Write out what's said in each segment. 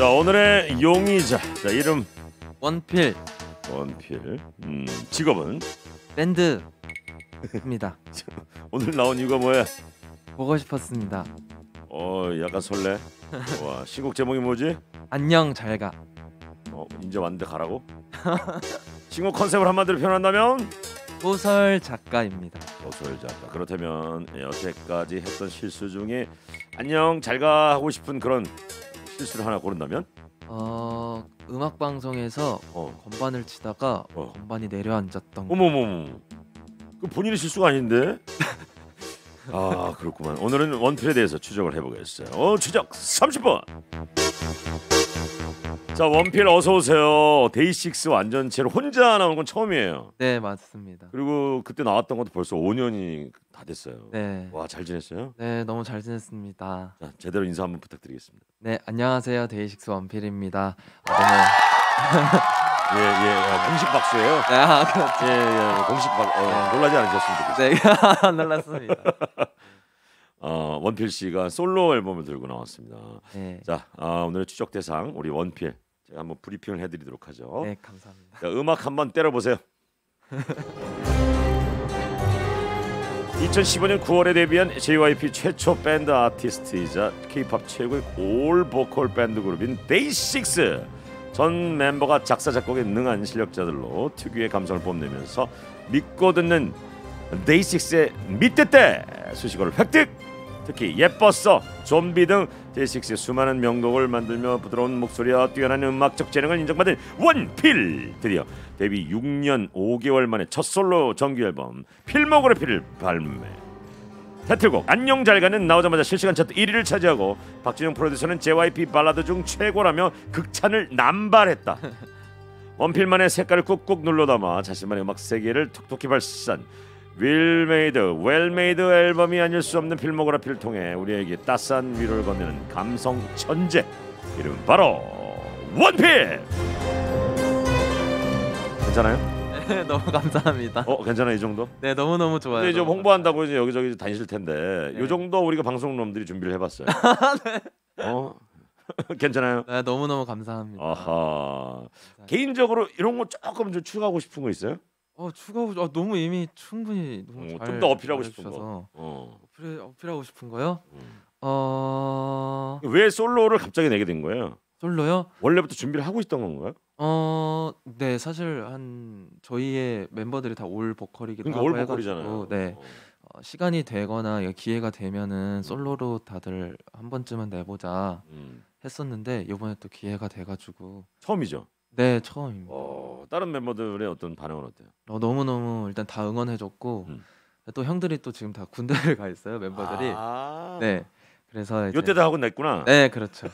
자 오늘의 용의자 자 이름 원필 원필 음, 직업은 밴드입니다. 오늘 나온 이유가 뭐야? 보고 싶었습니다. 어 약간 설레. 와 신곡 제목이 뭐지? 안녕 잘 가. 어 이제 왔데 가라고? 신곡 컨셉을 한마디로 표현한다면 소설 작가입니다. 소설작가 그렇다면 여태까지 했던 실수 중에 안녕 잘가 하고 싶은 그런 실수를 하나 고른다면? 어 음악 방송에서 어. 건반을 치다가 어. 건반이 내려앉았던 거. 어머머머. 그 본인의 실수가 아닌데. 아 그렇구만. 오늘은 원필에 대해서 추적을 해보겠어요. 어, 추적 30분. 자 원필 어서 오세요. 데이식스 완전체로 혼자 나온 건 처음이에요. 네 맞습니다. 그리고 그때 나왔던 것도 벌써 5년이 다 됐어요. 네. 와 잘 지냈어요? 네 너무 잘 지냈습니다. 자 제대로 인사 한번 부탁드리겠습니다. 네 안녕하세요 데이식스 원필입니다. 아, 너무 예, 예, 아, 공식 박수예요. 아, 그렇죠. 예, 예, 공식 박 어, 네. 놀라지 않으셨으면 좋겠어요. 네, 놀랐습니다. 어, 원필 씨가 솔로 앨범을 들고 나왔습니다. 네. 자, 아, 오늘의 추적 대상 우리 원필. 제가 한번 브리핑을 해드리도록 하죠. 네, 감사합니다. 자, 음악 한번 때려보세요. 2015년 9월에 데뷔한 JYP 최초 밴드 아티스트이자 K-팝 최고의 올 보컬 밴드 그룹인 데이식스. 전 멤버가 작사 작곡에 능한 실력자들로 특유의 감성을 뽐내면서 믿고 듣는 데이식스의 밑대때 수식어를 획득 특히 예뻤어 좀비 등 데이식스의 수많은 명곡을 만들며 부드러운 목소리와 뛰어난 음악적 재능을 인정받은 원필 드디어 데뷔 6년 5개월 만에 첫 솔로 정규 앨범 필모그래피를 발매 타틀곡 안녕 잘 가는 나오자마자 실시간 차트 1위를 차지하고 박진영 프로듀서는 JYP 발라드 중 최고라며 극찬을 남발했다. 원필만의 색깔을 꾹꾹 눌러 담아 자신만의 음악 세계를 톡톡히 발산 윌메이드, 웰메이드 앨범이 아닐 수 없는 필모그래피를 통해 우리에게 따스한 위로를 건네는 감성 천재 이름 바로 원필! 괜찮아요? 네, 너무 감사합니다. 어 괜찮아 이 정도? 네 너무 너무 좋아요. 근데 너무 홍보한다고 이제 여기저기 다니실 텐데 네. 요 정도 우리가 방송놈들이 준비를 해봤어요. 네. 어 괜찮아요? 네 너무 너무 감사합니다. 아하 개인적으로 이런 거 조금 좀 추가하고 싶은 거 있어요? 어 추가 아, 너무 이미 충분히 너무 어, 잘 좀 더 어필하고 싶은 거. 어. 어필 어필하고 싶은 거요? 음. 어왜 솔로를 갑자기 내게 된 거예요? 솔로요? 원래부터 준비를 하고 있던 건가요? 어 네. 사실 한 저희의 멤버들이 다 올 보컬이기도 그러니까 하고 올보컬이잖아요. 네. 어. 어. 시간이 되거나 기회가 되면은 음. '솔로로 다들 한 번쯤은 내 보자.' 음. 했었는데 요번에 또 기회가 돼 가지고 처음이죠? 네. 처음입니다. 어 다른 멤버들의 어떤 반응은 어때요? 어 너무너무 일단 다 응원해 줬고 음. 또 형들이 또 지금 다 군대를 가 있어요 멤버들이. 아. 네. 그래서 이때다 하고 냈구나. 네. 그렇죠.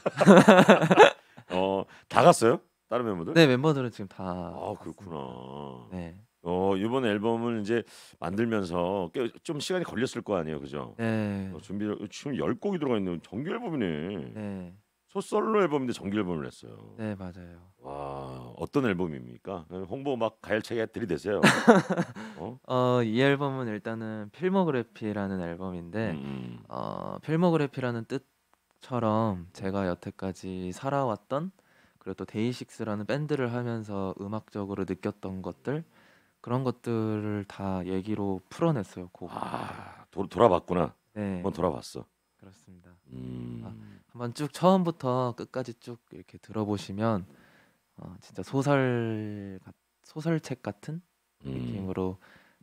어다 갔어요? 다른 멤버들? 네 멤버들은 지금 다. 아 그렇구나. 네. 어 이번 앨범을 이제 만들면서 꽤좀 시간이 걸렸을 거 아니에요, 그죠? 네. 어, 준비 어, 지금 열 곡이 들어가 있는 정규 앨범이네. 네. 소설로 앨범인데 정규 앨범을 냈어요. 네 맞아요. 와 어떤 앨범입니까? 홍보 막 가열차게 들이대세요. 어? 어? 앨범은 일단은 필모그래피라는 앨범인데 음, 음. 어 필모그래피라는 뜻처럼 제가 여태까지 살아왔던 그리고 또 데이식스라는 밴드를 하면서 음악적으로 느꼈던 것들 그런 것들을 다 얘기로 풀어냈어요. 곡. 아 도, 돌아봤구나. 네. 한번 돌아봤어. 그렇습니다. 음. 아, 한번 쭉 처음부터 끝까지 쭉 이렇게 들어보시면 어, 진짜 소설 소설책 같은 음. 느낌으로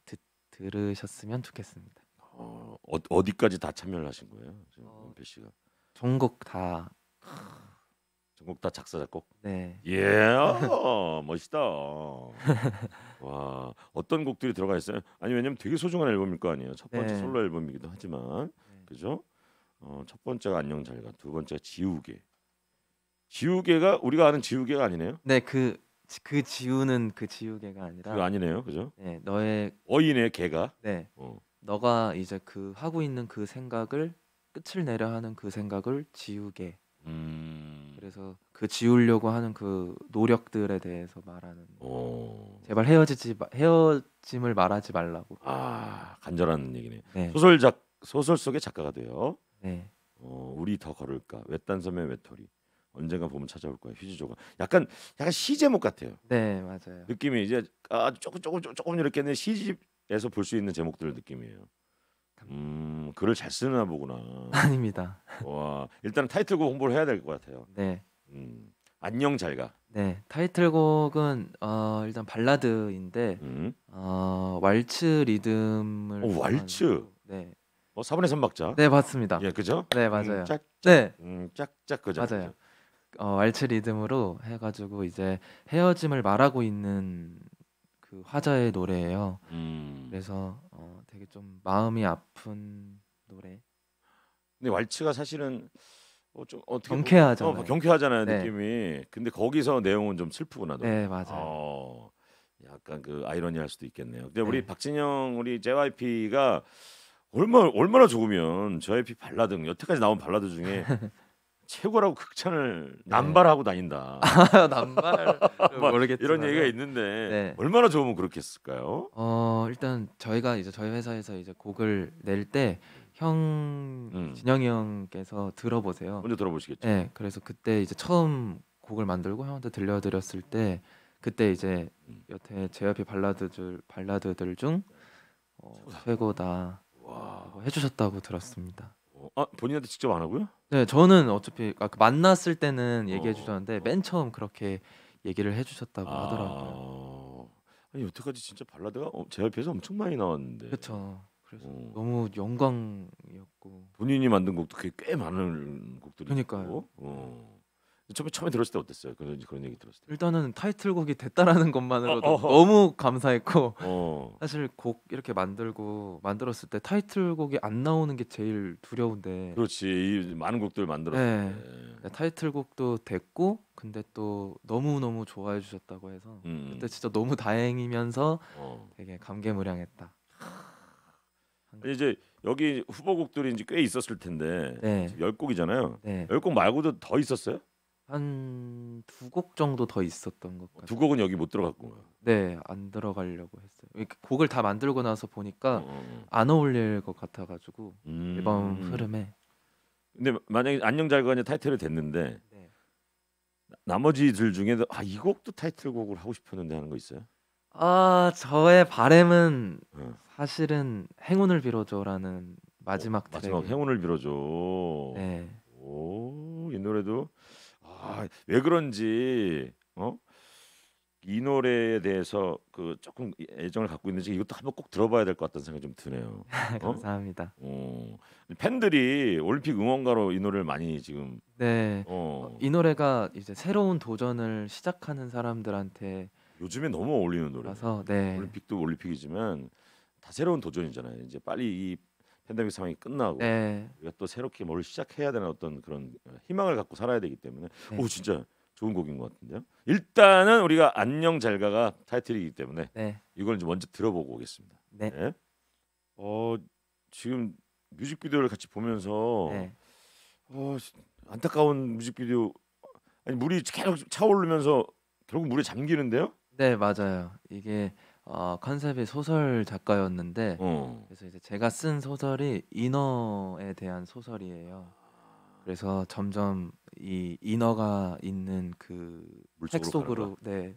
듣, 들으셨으면 좋겠습니다. 어, 어 어디까지 다 참여를 하신 거예요, 지금 어, 원 씨가? 전곡 다 전곡 다 작사 작곡. 네. 예, 멋있다. 와, 어떤 곡들이 들어가 있어요? 아니 왜냐면 되게 소중한 앨범일 거 아니에요. 첫 번째 네. 솔로 앨범이기도 하지만, 네. 그죠? 어, 첫 번째가 안녕 잘가, 두번째 지우개. 지우개가 우리가 아는 지우개가 아니네요. 네, 그. 그 지우는 그 지우개가 아니라 그 아니네요, 그죠? 네, 너의 어인의 개가 네, 어. 너가 이제 그 하고 있는 그 생각을 끝을 내려 하는 그 생각을 지우개. 음. 그래서 그 지우려고 하는 그 노력들에 대해서 말하는 오. 제발 헤어지지 헤어짐을 말하지 말라고. 아 간절한 얘기네. 네. 소설 작 소설 속의 작가가 돼요. 네. 어, 우리 더 걸을까? 외딴 섬의 외톨이. 언젠가 보면 찾아올 거야. 휴지조각. 약간 약간 시 제목 같아요. 네, 맞아요. 느낌이 이제 아 조금 조금 조금 이렇게 는 시집에서 볼 수 있는 제목들 느낌이에요. 음, 글을 잘 쓰나 보구나. 아닙니다. 와, 일단 타이틀곡 홍보를 해야 될 것 같아요. 네. 음, 안녕 잘 가. 네, 타이틀곡은 어, 일단 발라드인데 음. 어, 왈츠 리듬을 오, 왈츠. 네. 어, 4분의 3박자. 네, 맞습니다. 예, 그죠? 네, 맞아요. 음, 짝, 짝, 네. 음, 짝짝 그죠? 맞아요. 어, 왈츠 리듬으로 해 가지고 이제 헤어짐을 말하고 있는 그 화자의 노래예요. 음. 그래서 어, 되게 좀 마음이 아픈 노래. 근데 왈츠가 사실은 어, 좀 어떻게 경쾌하잖아요. 어, 뭐 경쾌하잖아요 네. 느낌이. 근데 거기서 내용은 좀 슬프구나. 네 맞아요. 어, 약간 그 아이러니할 수도 있겠네요. 근데 우리 네. 박진영 우리 JYP가 얼마 얼마나 좋으면 JYP 발라드 여태까지 나온 발라드 중에 최고라고 극찬을 네. 남발하고 다닌다. 아, 남발 뭐 모르겠 이런 얘기가 있는데 네. 얼마나 좋으면 그렇겠을까요? 어 일단 저희가 이제 저희 회사에서 이제 곡을 낼 때형 음. 진영이 형께서 들어보세요. 먼저 들어보시겠죠. 네, 그래서 그때 이제 처음 곡을 만들고 형한테 들려드렸을 때 그때 이제 음. 여태 제이피 발라드들 발라드들 중 어, 최고다 와. 해주셨다고 들었습니다. 어, 아, 본인한테 직접 안 하고요? 네, 저는 어차피 아까 그 만났을 때는 얘기해 어. 주셨는데 맨 처음 그렇게 얘기를 해 주셨다고 아... 하더라고요. 아니 여태까지 진짜 발라드가 제 앞에서 엄청 많이 나왔는데. 그렇죠. 그래서 어. 너무 영광이었고 본인이 만든 곡도 꽤 많은 곡들이 그러니까요. 있고. 어. 처음에 처음에 들었을 때 어땠어요? 그런 그런 얘기 들었을 때. 일단은 타이틀곡이 됐다라는 것만으로도 어, 어, 어, 너무 감사했고 어. 사실 곡 이렇게 만들고 만들었을 때 타이틀곡이 안 나오는 게 제일 두려운데. 그렇지 많은 곡들 만들었는데 네. 네. 타이틀곡도 됐고 근데 또 너무 너무 좋아해 주셨다고 해서 음. 그때 진짜 너무 다행이면서 어. 되게 감개무량했다. 이제 여기 후보곡들이 이제 꽤 있었을 텐데 네. 1곡이잖아요 네. 1곡 말고도 더 있었어요? 한두곡 정도 더 있었던 것 같아요. 곡은 여기 못 들어갔고. 네, 안 들어가려고 했어요. 곡을 다 만들고 나서 보니까 어. 어, 어. 안 어울릴 것 같아 가지고 앨범 음. 흐름에 근데 만약에 안녕 잘가이 타이틀을 댔는데 네. 나머지들 중에도 아이 곡도 타이틀곡을 하고 싶었는데 하는 거 있어요? 아, 저의 바램은 어. 사실은 행운을 빌어줘라는 어, 마지막 마지막 행운을 빌어줘. 네. 오, 이 노래도 아, 왜 그런지 어? 이 노래에 대해서 그 조금 애정을 갖고 있는지 이것도 한번 꼭 들어봐야 될 것 같다는 생각이 좀 드네요. 어? 감사합니다. 어. 팬들이 올림픽 응원가로 이 노래를 많이 지금 네. 어. 어 이 노래가 이제 새로운 도전을 시작하는 사람들한테 요즘에 너무 어울리는 노래라서 네. 올림픽도 올림픽이지만 다 새로운 도전이잖아요. 이제 빨리 이 팬데믹 상황이 끝나고 네. 우리가 또 새롭게 뭘 시작해야 되는 어떤 그런 희망을 갖고 살아야 되기 때문에 네. 오 진짜 좋은 곡인 것 같은데요. 일단은 우리가 안녕 잘가가 타이틀이기 때문에 네. 이걸 좀 먼저 들어보고 오겠습니다. 네. 네. 어 지금 뮤직비디오를 같이 보면서 네. 어, 안타까운 뮤직비디오 아니 물이 계속 차오르면서 결국 물에 잠기는데요. 네 맞아요. 이게 아, 컨셉이 소설 작가였는데 어. 그래서 이제 제가 쓴 소설이 인어에 대한 소설이에요. 그래서 점점 이 인어가 있는 그책 속으로 네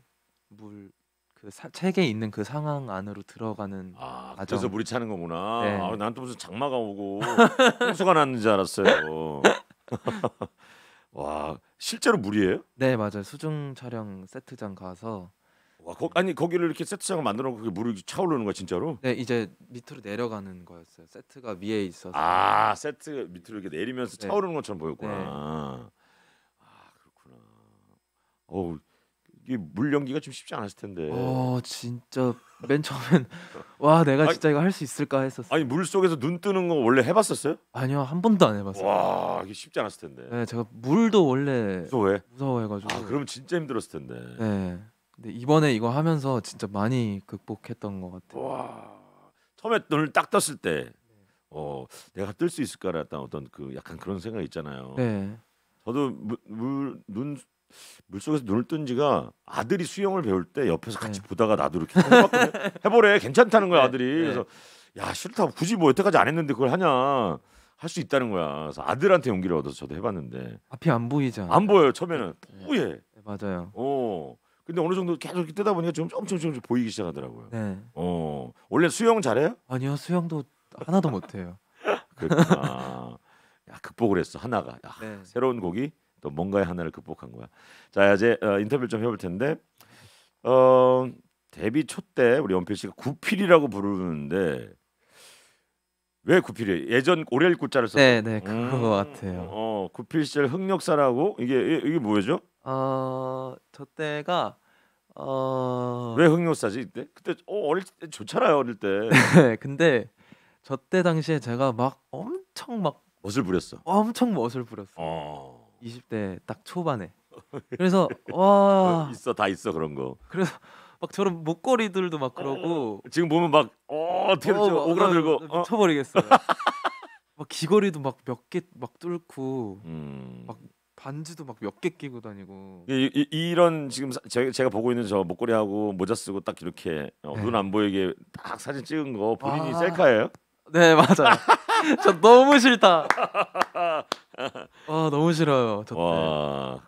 물 그 책에 있는 그 상황 안으로 들어가는 아, 과정. 그래서 물이 차는 거구나. 네. 아, 난또 무슨 장마가 오고 홍수가 났는 지 알았어요. 와, 실제로 물이에요? 네, 맞아요. 수중 촬영 세트장 가서 와, 거, 아니 거기를 이렇게 세트장을 만들어 놓고 물이 차오르는 거야 진짜로? 네 이제 밑으로 내려가는 거였어요. 세트가 위에 있어서. 아 세트 밑으로 이렇게 내리면서 네. 차오르는 것처럼 보였구나. 네. 아 그렇구나. 어우 이물 연기가 좀 쉽지 않았을 텐데. 어 진짜 맨 처음엔 와 내가 진짜 아니, 이거 할 수 있을까 했었어. 아니 물 속에서 눈 뜨는 거 원래 해봤었어요? 아니요 한 번도 안 해봤어요. 와 이게 쉽지 않았을 텐데. 네 제가 물도 원래 무서워해. 무서워해가지고. 아 그럼 진짜 힘들었을 텐데. 네. 근데 이번에 이거 하면서 진짜 많이 극복했던 것 같아요. 와 처음에 눈을 딱 떴을 때, 네. 어 내가 뜰 수 있을까라는 어떤 그 약간 그런 생각 있잖아요. 네. 저도 물 눈 물속에서 눈을 뜬 지가 아들이 수영을 배울 때 옆에서 같이 네. 보다가 나도 이렇게 해보래 괜찮다는 거야 네. 아들이 네. 그래서 야 싫다 굳이 뭐 여태까지 안 했는데 그걸 하냐 할 수 있다는 거야 그래서 아들한테 용기를 얻어서 저도 해봤는데 앞이 안 보이잖아 안보여 처음에는 네. 뿌예 네. 맞아요 어 근데 어느 정도 계속 이렇게 뜨다 보니까 좀 엄청 좀 보이기 시작하더라고요. 네. 어 원래 수영 잘해요? 아니요 수영도 하나도 못해요. 그렇구나. 야, 극복을 했어 하나가. 야, 네. 새로운 곡이 또 뭔가의 하나를 극복한 거야. 자 이제 어, 인터뷰 좀 해볼 텐데 어, 데뷔 초 때 우리 연필 씨가 구필이라고 부르는데 왜 구필이? 예전 오렐 구자를 썼어. 네네 그거 음, 같아요. 어 구필 시절 흑역사라고 이게 이게 뭐죠? 어, 저 때가 어왜 흑역사지 이때? 그때 어, 어릴 때 좋잖아요 어릴 때. 근데 저 때 당시에 제가 막 엄청 막 멋을 부렸어. 엄청 멋을 부렸어. 어. 20대 딱 초반에. 그래서 어, 와 있어 다 있어 그런 거. 그래서 막 저런 목걸이들도 막 그러고 어, 지금 보면 막 어, 어떻게 어, 오그라들고 어. 미쳐버리겠어요. 막 귀걸이도 막 몇 개 막 뚫고 음. 막 반지도 막 몇 개 끼고 다니고. 이, 이, 런 지금 사, 제, 제가 보고 있는 저 목걸이하고 모자 쓰고 딱 이렇게 어, 네. 눈안 보이게 딱 사진 찍은 거 본인이 아... 셀카예요? 네맞아저 너무 싫다. 와 아, 너무 싫어요. 저 와,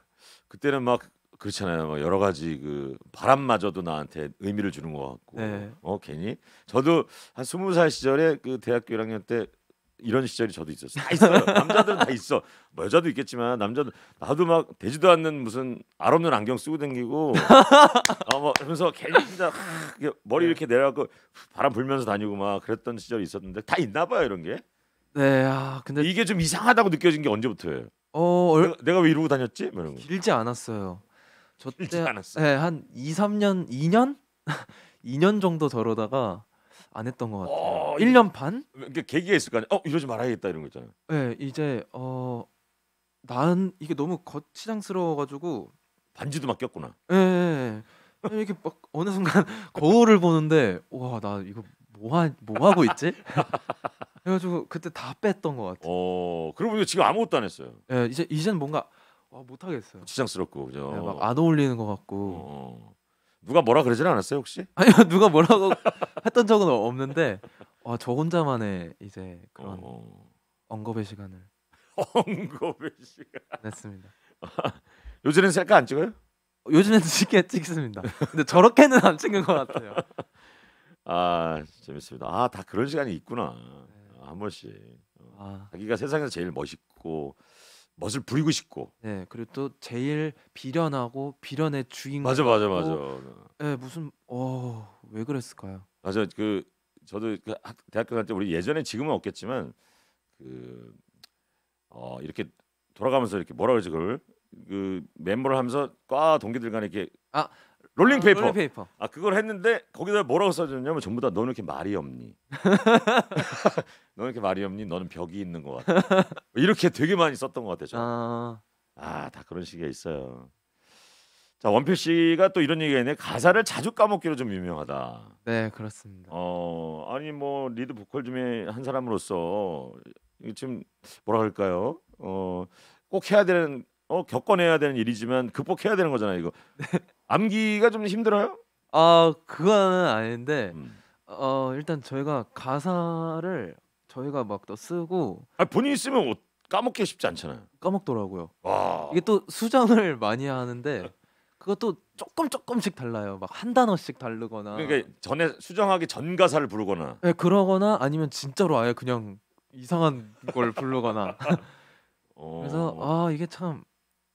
그때는 막 그렇잖아요. 막 여러 가지 그 바람마저도 나한테 의미를 주는 것 같고. 네. 어 괜히 저도 한 스무 살 시절에 그 대학교 1학년 때 이런 시절이 저도 있었어요. 다 있어요. 남자들은 다 있어. 뭐 여자도 있겠지만 남자도 나도 막 되지도 않는 무슨 알 없는 안경 쓰고 다니고 어뭐 하면서 괜히 진짜 머리 네. 이렇게 내려갖고 바람 불면서 다니고 막 그랬던 시절이 있었는데 다 있나 봐요 이런 게. 네. 아 근데 이게 좀 이상하다고 느껴진 게 언제부터예요? 어 얼... 내가, 내가 왜 이러고 다녔지? 뭐 이런 거. 길지 않았어요. 저때 네, 한 2, 3년, 2년? 2년 정도 저러다가 안 했던 것 같아요. 어, 1년 반? 이게 계기가 있을 거 아니야. 어 이러지 말아야겠다 이런 거 있잖아요. 네, 이제 어 난 이게 너무 거치장스러워가지고 반지도 막 꼈구나. 예. 네, 네, 이렇게 막 어느 순간 거울을 보는데 와나 이거 뭐하 뭐 하고 있지? 그래가지고 그때 다 뺐던 것 같아요. 어, 그러고 보니 지금 아무것도 안 했어요. 예, 이제 이젠 뭔가 아, 못 하겠어요. 지장스럽고 그죠. 네, 예, 막안 어울리는 것 같고. 어. 누가 뭐라 그러진 않았어요 혹시? 아니요 누가 뭐라고 했던 적은 없는데 어, 저 혼자만의 이제 그런 어... 언급의 시간을 언급의 시간 냈습니다. 요즘에는 셀카 안 찍어요? 요즘에는 쉽게 찍습니다. 근데 저렇게는 안 찍은 것 같아요. 아 재밌습니다. 아다 그런 시간이 있구나. 네. 한 번씩 어. 아. 자기가 세상에서 제일 멋있고 멋을 부리고 싶고. 네, 그리고 또 제일 비련하고 비련의 주인공. 맞아, 맞아, 맞아. 네, 무슨 어, 왜 그랬을까요? 맞아, 그 저도 그 학- 대학교 다닐 때 우리 예전에 지금은 없겠지만 그 어, 이렇게 돌아가면서 이렇게 뭐라 그러지 그걸 그 멤버를 하면서 과 동기들 간에 이렇게 아, 롤링 페이퍼. 롤링 페이퍼. 아 그걸 했는데 거기다 뭐라고 써줬냐면 전부 다 너는 이렇게 말이 없니? 너는 이렇게 말이 없니? 너는 벽이 있는 것 같아. 이렇게 되게 많이 썼던 것 같아요. 아. 아... 다 그런 식의 있어요. 자 원필 씨가 또 이런 얘기가 있네. 가사를 자주 까먹기로 좀 유명하다. 네 그렇습니다. 어 아니 뭐 리드 보컬 중에 한 사람으로서 이게 지금 뭐라 할까요? 어꼭 해야 되는 어 겪어내야 되는 일이지만 극복해야 되는 거잖아요 이거. 네. 암기가 좀 힘들어요? 아 그거는 아닌데 음. 어 일단 저희가 가사를 저희가 막 또 쓰고 아 본인이 쓰면 어- 까먹기 쉽지 않잖아요. 까먹더라고요. 와. 이게 또 수정을 많이 하는데 네. 그것도 조금 조금씩 달라요. 막 한 단어씩 다르거나 그러니까 전에 수정하기 전 가사를 부르거나 예, 그러거나 아니면 진짜로 아예 그냥 이상한 걸 부르거나 그래서 어. 아 이게 참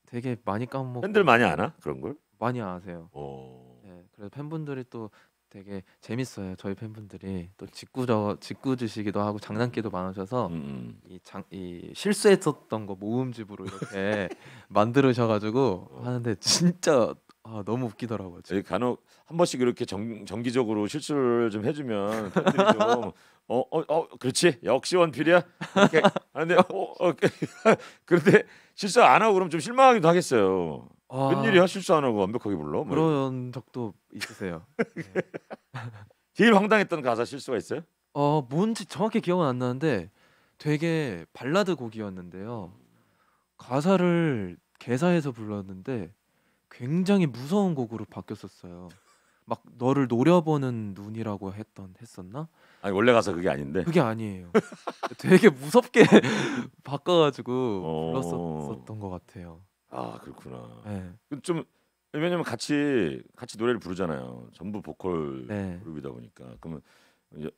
되게 많이 까먹고 팬들 많이 아나 그런 걸? 많이 아세요. 어. 네, 그래서 팬분들이 또 되게 재밌어요. 저희 팬분들이 또 짓궂어 짓궂으시기도 하고 장난기도 많으셔서 음, 음. 이, 장, 이 실수했었던 거 모음집으로 이렇게 만들으셔가지고 어. 하는데 진짜 아, 너무 웃기더라고요. 지금. 간혹 한 번씩 이렇게 정, 정기적으로 실수를 좀 해주면 좀 어, 어, 어, 그렇지. 역시 원필이야. 이렇데 어, 어, 그런데 실수 안 하고 그럼 좀 실망하기도 하겠어요. 아, 웬일이야 실수 안 하고 완벽하게 불러? 뭐 그런 적도 있으세요. 네. 제일 황당했던 가사 실수가 있어요? 어 뭔지 정확히 기억은 안 나는데 되게 발라드 곡이었는데요. 가사를 개사해서 불렀는데 굉장히 무서운 곡으로 바뀌었었어요. 막 너를 노려보는 눈이라고 했던 했었나? 아니 원래 가사 그게 아닌데. 그게 아니에요. 되게 무섭게 바꿔가지고 어. 불렀었던 것 같아요. 아 그렇구나. 네. 좀 왜냐면 같이 같이 노래를 부르잖아요. 전부 보컬 네. 그룹이다 보니까 그러면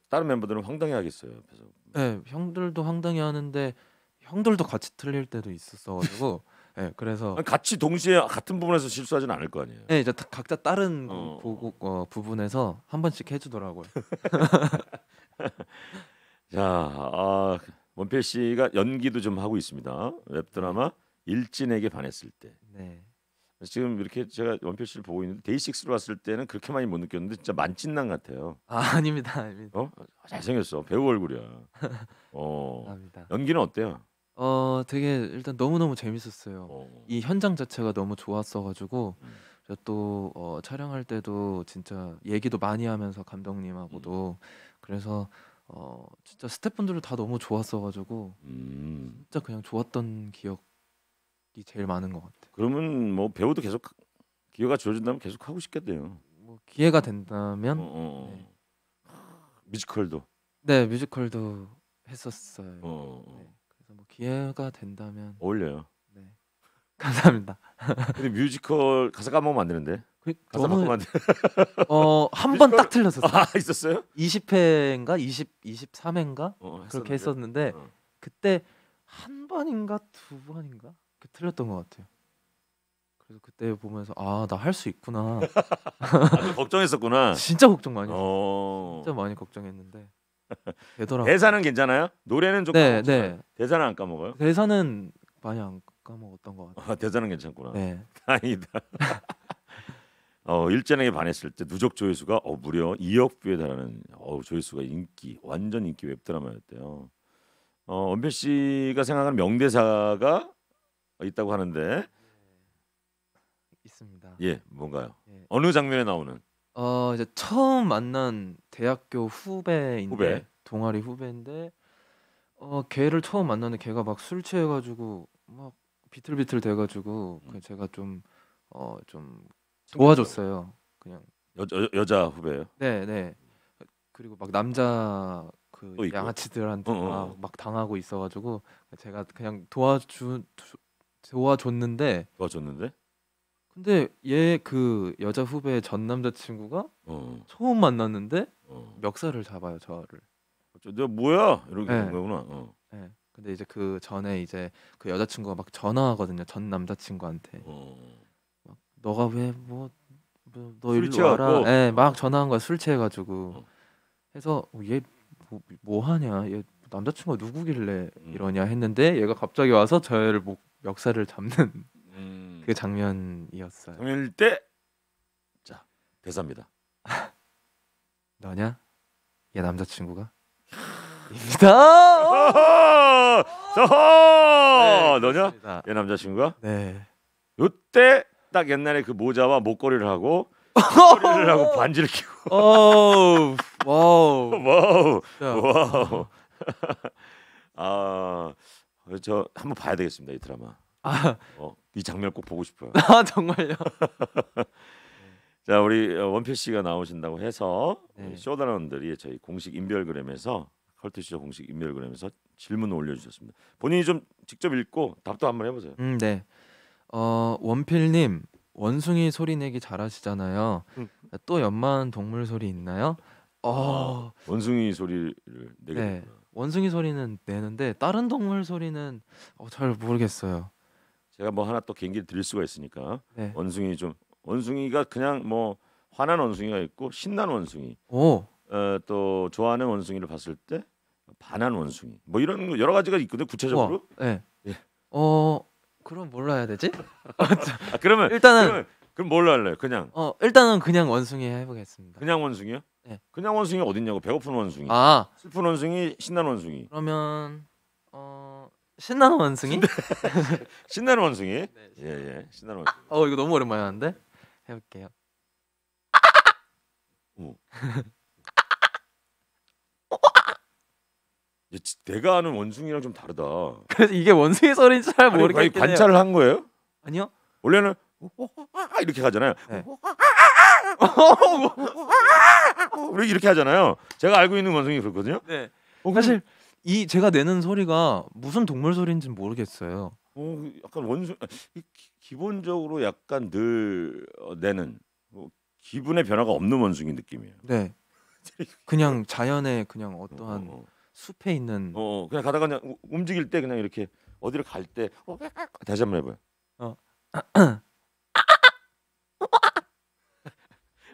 다른 멤버들은 황당해하겠어요. 그래서 네, 예, 형들도 황당해 하는데 형들도 같이 틀릴 때도 있었어가지고 네, 그래서 같이 동시에 같은 부분에서 실수하진 않을 거 아니에요. 네, 이제 다- 각자 다른 어. 어. 부, 어, 부분에서 한 번씩 해주더라고요. 자, 아, 원필 씨가 연기도 좀 하고 있습니다. 웹드라마 일진에게 반했을 때. 네. 지금 이렇게 제가 원필 씨를 보고 있는데 데이식스로 왔을 때는 그렇게 많이 못 느꼈는데 진짜 만찢남 같아요. 아 아닙니다, 아닙니다. 어? 잘생겼어 배우 얼굴이야. 어. 아닙니다. 연기는 어때요? 어 되게 일단 너무 너무 재밌었어요. 어. 이 현장 자체가 너무 좋았어가지고 음. 또 어, 촬영할 때도 진짜 얘기도 많이 하면서 감독님하고도 음. 그래서 어 진짜 스태프분들도 다 너무 좋았어가지고 음. 진짜 그냥 좋았던 기억 제일 많은 것 같아요. 그러면 뭐 배우도 계속 기회가 주어진다면 계속 하고 싶겠네요. 뭐 기회가 된다면 어, 어, 어. 네. 뮤지컬도. 네, 뮤지컬도 했었어요. 어. 어, 어. 네. 그래서 뭐 기회가 된다면 어울려요. 네, 감사합니다. 근데 뮤지컬 가사 까먹으면 안 되는데. 그 가사 너무... 바꾸면 어한 번 딱 틀렸었어요. 아 있었어요? 20회인가 20 23회인가 어, 그렇게 했었는데 그때 한 번인가 두 번인가 그 틀렸던 것 같아요. 그래서 그때 보면서 아 나 할 수 있구나. 아, 걱정했었구나. 진짜 걱정 많이. 어... 진짜 많이 걱정했는데 되더라고. 대사는 괜찮아요? 노래는 좀 네, 네. 대사는 안 까먹어요? 대사는 많이 안 까먹었던 것 같아요. 아, 대사는 괜찮구나. 네. 다행이다. 어, 일제에 반했을 때 누적 조회수가 어, 무려 2억 뷰에 달하는 어, 조회수가 인기 완전 인기 웹드라마였대요. 어, 원필 씨가 생각하는 명대사가 어, 있다고 하는데 네. 있습니다. 예, 뭔가요? 예. 어느 장면에 나오는? 어 이제 처음 만난 대학교 후배인데 후배. 동아리 후배인데 어 걔를 처음 만났는데 걔가 막 술 취해가지고 막 비틀비틀 돼가지고 음. 제가 좀 어, 좀 도와줬어요. 그냥 여, 여, 여자 후배요 네, 네. 그리고 막 남자 그 양아치들한테 어, 어, 막, 막 당하고 있어가지고 제가 그냥 도와주 좋아졌는데 도와줬는데? 근데 얘 그 여자 후배 전 남자친구가 어. 처음 만났는데 어. 멱살을 잡아요 저를. 내가 뭐야? 이렇게 네. 거구나. 어. 네. 근데 이제 그 전에 이제 그 여자친구가 막 전화하거든요 전 남자친구한테. 어. 막 너가 왜 뭐너 뭐, 뭐 일 와라. 예, 막 어. 전화한 거야 술 취해가지고. 해서 어. 어, 얘뭐 뭐 하냐 얘뭐 남자친구가 누구길래 음. 이러냐 했는데 얘가 갑자기 와서 저를 목 역사를 잡는 음. 그 장면이었어요. 동일 때. 자 대사입니다. 너냐? 얘 남자친구가? 입니다. 네, 너냐? 얘 남자친구가? 네. 요때 딱 옛날에 그 모자와 목걸이를 하고 목걸이를 하고 반지를 끼고. 어, 와우. 와우. 와우. 아, 저 한번 봐야 되겠습니다 이 드라마. 아, 어, 이 장면 꼭 보고 싶어요. 아 정말요. 자 우리 어, 원필 씨가 나오신다고 해서 네. 쇼다런들이 저희 공식 인별그램에서 컬트쇼 공식 인별그램에서 질문을 올려주셨습니다. 본인이 좀 직접 읽고 답도 한번 해보세요. 음, 네. 어 원필님 원숭이 소리 내기 잘하시잖아요. 음. 또 연마한 동물 소리 있나요? 어 아, 원숭이 소리를 내게 네. 됐구나. 원숭이 소리는 내는데 다른 동물 소리는 어, 잘 모르겠어요. 제가 뭐 하나 또개인기 드릴 수가 있으니까 네. 원숭이 좀 원숭이가 그냥 뭐 화난 원숭이가 있고 신난 원숭이 오. 어, 또 좋아하는 원숭이를 봤을 때 반한 원숭이 뭐 이런 여러 가지가 있거든 구체적으로 네. 예. 어 그럼 뭘로 해야 되지? 아, 그러면 일단은 그러면, 그럼 뭘로 할래요? 그냥 어 일단은 그냥 원숭이 해보겠습니다. 그냥 원숭이요? 네. 그냥 원숭이 어딨냐고 배고픈 원숭이 아 슬픈 원숭이 신나는 원숭이 그러면 어 신나는 원숭이? 신나는 원숭이 예예 네, 예, 예. 신나는 원숭이 아! 어 이거 너무 오랜만에 하는데 해볼게요 어. 내가 아는 원숭이랑 좀 다르다 그래서 이게 원숭이 소리인줄잘 아니, 모르겠긴 요 관찰을 한 거예요? 아니요 원래는 아, 아, 아, 이렇게 가잖아요 네. 우리 이렇게 하잖아요. 제가 알고 있는 원숭이 그렇거든요. 네. 어, 사실 이 제가 내는 소리가 무슨 동물 소리인지 모르겠어요. 어, 약간 원숭 기본적으로 약간 늘 내는 뭐 기분의 변화가 없는 원숭이 느낌이에요. 네. 그냥 자연의 그냥 어떠한 어, 어. 숲에 있는 어, 그냥 가다가 그냥 움직일 때 그냥 이렇게 어디를 갈때 다시 한번 해봐요. 어.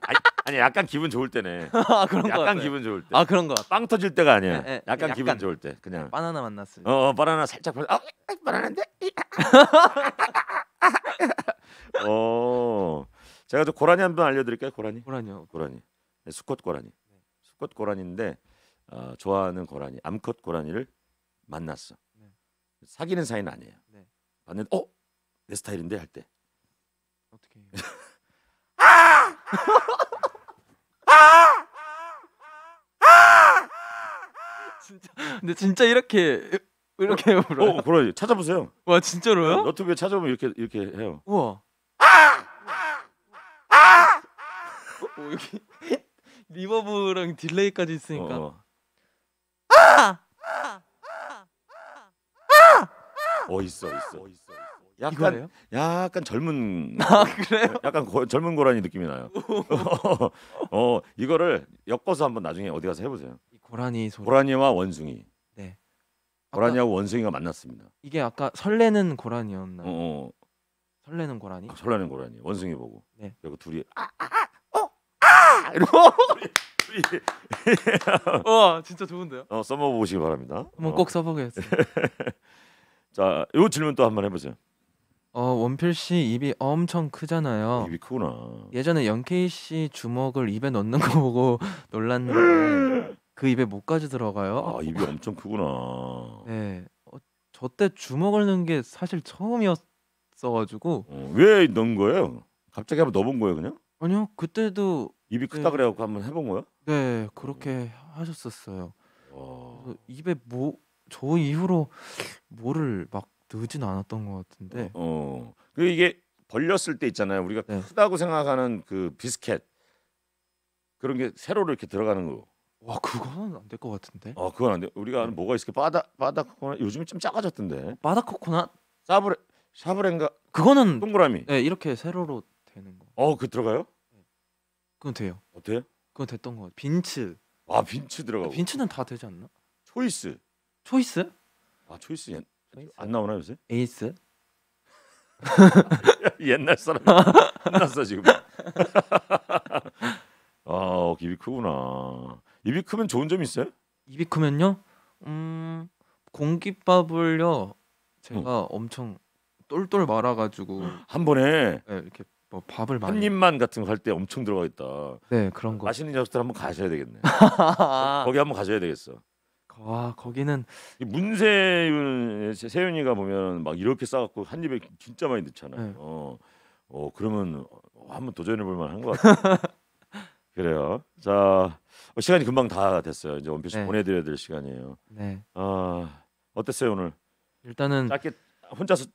아니, 아니 약간 기분 좋을 때네. 아, 그런 거 약간 기분 좋을 때. 아 그런 거. 빵 터질 때가 아니야. 예, 예, 예, 약간, 약간. 기분 좋을 때 그냥. 바나나 만났을 어, 어 바나나 살짝 벌. 바나나인데. 어 제가 또 고라니 한번 알려드릴게요. 고라니. 호란이요. 고라니. 네, 수컷 고라니. 네. 수컷 고라니인데 어, 좋아하는 고라니 암컷 고라니를 만났어. 네. 사귀는 사이는 아니에요. 네. 봤는데 어내 스타일인데 할 때. 어떻게 해요? 진짜. 근데 진짜 이렇게 이렇게 어, 울어요. 어, 그래 찾아보세요. 와 진짜로요? 어, 너튜브에 찾아보면 이렇게 이렇게 해요. 우와. 어, 어 여기 리버브랑 딜레이까지 있으니까. 어. 어, 아! 어 있어 있어. 어, 있어. 약간 이거예요? 약간 젊은 아 그래요? 어, 약간 고, 젊은 고라니 느낌이 나요. 어 이거를 엮어서 한번 나중에 어디 가서 해보세요. 이 고라니 소리. 고라니와 원숭이. 네. 고라니하고 원숭이가 만났습니다. 이게 아까 설레는 고라니였나 어, 어. 설레는 고라니? 아, 설레는 고라니. 원숭이 보고. 네. 그리고 둘이 아아어아 아, 아, 어, 아! 이러고. 와 진짜 좋은데요? 어 써먹어 보시기 바랍니다. 한번 어. 꼭 써보겠습니다. 자, 요 질문 또한번 해보세요. 어, 원필 씨 입이 엄청 크잖아요. 입이 크구나. 예전에 영케이 씨 주먹을 입에 넣는 거 보고 놀랐는데 그 입에 못 가지 들어가요. 아, 입이 엄청 크구나. 네. 어, 저때 주먹을 넣은 게 사실 처음이었어 가지고 어, 왜 넣은 거예요? 갑자기 한번 넣어본 거예요, 그냥? 아니요. 그때도 입이 네. 크다 네. 그래갖고 한번 해본 거야? 네, 그렇게 하셨었어요. 와. 입에 뭐 저 이후로 뭐를 막 늘진 않았던 것 같은데. 어. 그 이게 벌렸을 때 있잖아요. 우리가 네. 크다고 생각하는 그 비스켓 그런 게 세로로 이렇게 들어가는 거. 와 그거는 안될 것 같은데. 아 그건 안 돼. 우리가 아 뭐가 있을까? 바다바다 코코넛 요즘 좀 작아졌던데. 바다 코코넛? 사브레 샤브레인가 그거는 동그라미. 네 이렇게 세로로 되는 거. 어그 들어가요? 네. 그건 돼요. 어때 그건 됐던 것 같아. 빈츠. 아 빈츠 들어가고. 빈츠는 다 되지 않나? 초이스. 초이스? 아 초이스 안 나오나 요새? 에이스? 옛날 사람 끝났어 지금. 아 입이 크구나. 입이 크면 좋은 점 있어요? 입이 크면요? 음 공깃밥을요 제가 응. 엄청 똘똘 말아가지고 한 번에 네, 이렇게 뭐 밥을 많이 입만 같은 거 할 때 엄청 들어가겠다. 네 그런 거. 맛있는 녀석들 한번 가셔야 되겠네. 거기 한번 가셔야 되겠어. 와 거기는 이 문세윤 세- 윤이가 보면 막 이렇게 싸갖고 한 입에 진짜 많이 넣잖아요. 네. 어, 어 그러면 어, 한번 도전해볼 만한 것 같아요. 그래요. 자 어, 시간이 금방 다 됐어요. 이제 원피스 네. 보내드려야 될 시간이에요. 네아 어땠어요 오늘? 일단은 짧게 혼자서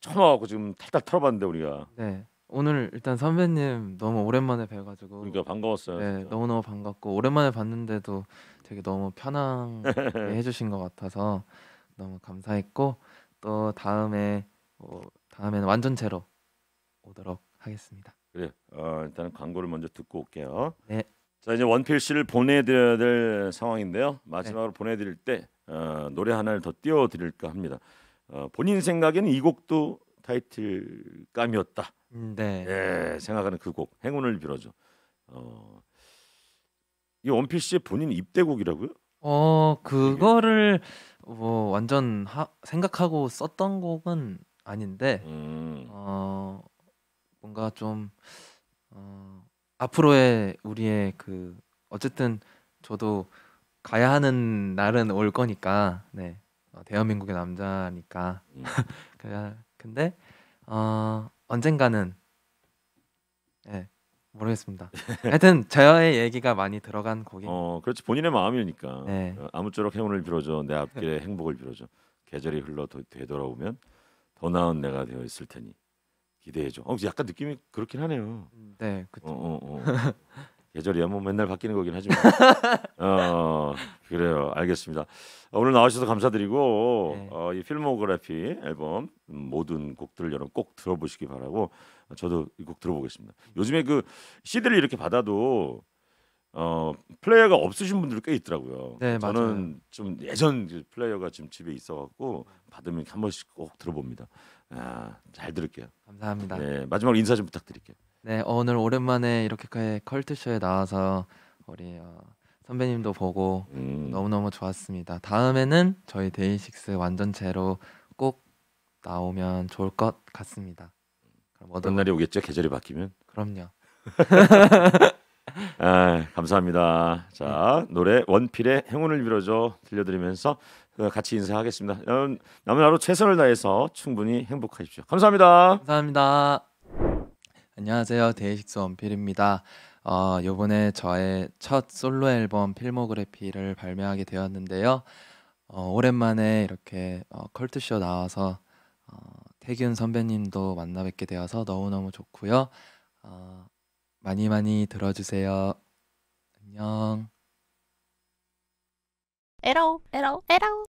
처음 와갖고 지금 탈탈 털어봤는데 우리가 네 오늘 일단 선배님 너무 오랜만에 뵈가지고 그러니까 반가웠어요. 네, 너무너무 반갑고 오랜만에 봤는데도 되게 너무 편하게 해주신 것 같아서 너무 감사했고 또 다음에 뭐 다음에는 완전체로 오도록 하겠습니다. 그래, 어, 일단은 광고를 먼저 듣고 올게요. 네. 자 이제 원필 씨를 보내드려야 될 상황인데요. 마지막으로 네. 보내드릴 때 어, 노래 하나를 더 띄워드릴까 합니다. 어, 본인 생각에는 이 곡도 타이틀감이었다. 네. 예, 생각하는 그 곡 행운을 빌어줘. 어, 이 원피스의 본인 입대곡이라고요? 어 그거를 뭐 완전 하, 생각하고 썼던 곡은 아닌데 음. 어 뭔가 좀 어, 앞으로의 우리의 그 어쨌든 저도 가야 하는 날은 올 거니까 네 어, 대한민국의 남자니까 음. 그냥 근데 어, 언젠가는 예, 모르겠습니다. 하여튼 저의 얘기가 많이 들어간 곡이. 어, 그렇지 본인의 마음이니까. 네. 아무쪼록 행운을 빌어줘, 내 앞길에 예. 행복을 빌어줘. 계절이 흘러 되돌아오면 더 나은 내가 되어 있을 테니 기대해줘. 어, 약간 느낌이 그렇긴 하네요. 음, 네, 그쵸. 어, 어, 어. 계절 이 연뭐 맨날 바뀌는 거긴 하지만 어, 그래요 알겠습니다 어, 오늘 나와주셔서 감사드리고 네. 어, 이 필모그래피 앨범 모든 곡들을 여러분 꼭 들어보시기 바라고 저도 이 곡 들어보겠습니다 요즘에 그 CD를 이렇게 받아도 어, 플레이어가 없으신 분들 꽤 있더라고요 네, 저는 맞아요. 좀 예전 그 플레이어가 지금 집에 있어갖고 받으면 한 번씩 꼭 들어봅니다 아, 잘 들을게요 감사합니다 네, 마지막으로 인사 좀 부탁드릴게요 네, 어, 오늘 오랜만에 이렇게 그 컬트쇼에 나와서 우리 어, 선배님도 보고 음. 너무너무 좋았습니다. 다음에는 저희 데이식스 완전체로 꼭 나오면 좋을 것 같습니다. 그럼 어떤 날이 오겠죠? 계절이 바뀌면? 그럼요. 아, 감사합니다. 자 네. 노래 원필의 행운을 빌어줘 들려드리면서 같이 인사하겠습니다. 음, 남은 하루 최선을 다해서 충분히 행복하십시오. 감사합니다. 감사합니다. 안녕하세요. 데이식스 원필입니다. 어, 요번에 저의 첫 솔로 앨범 필모그래피를 발매하게 되었는데요. 어, 오랜만에 이렇게 어, 컬트쇼 나와서 어, 태균 선배님도 만나 뵙게 되어서 너무너무 좋고요. 어, 많이 많이 들어주세요. 안녕. 에라에라에라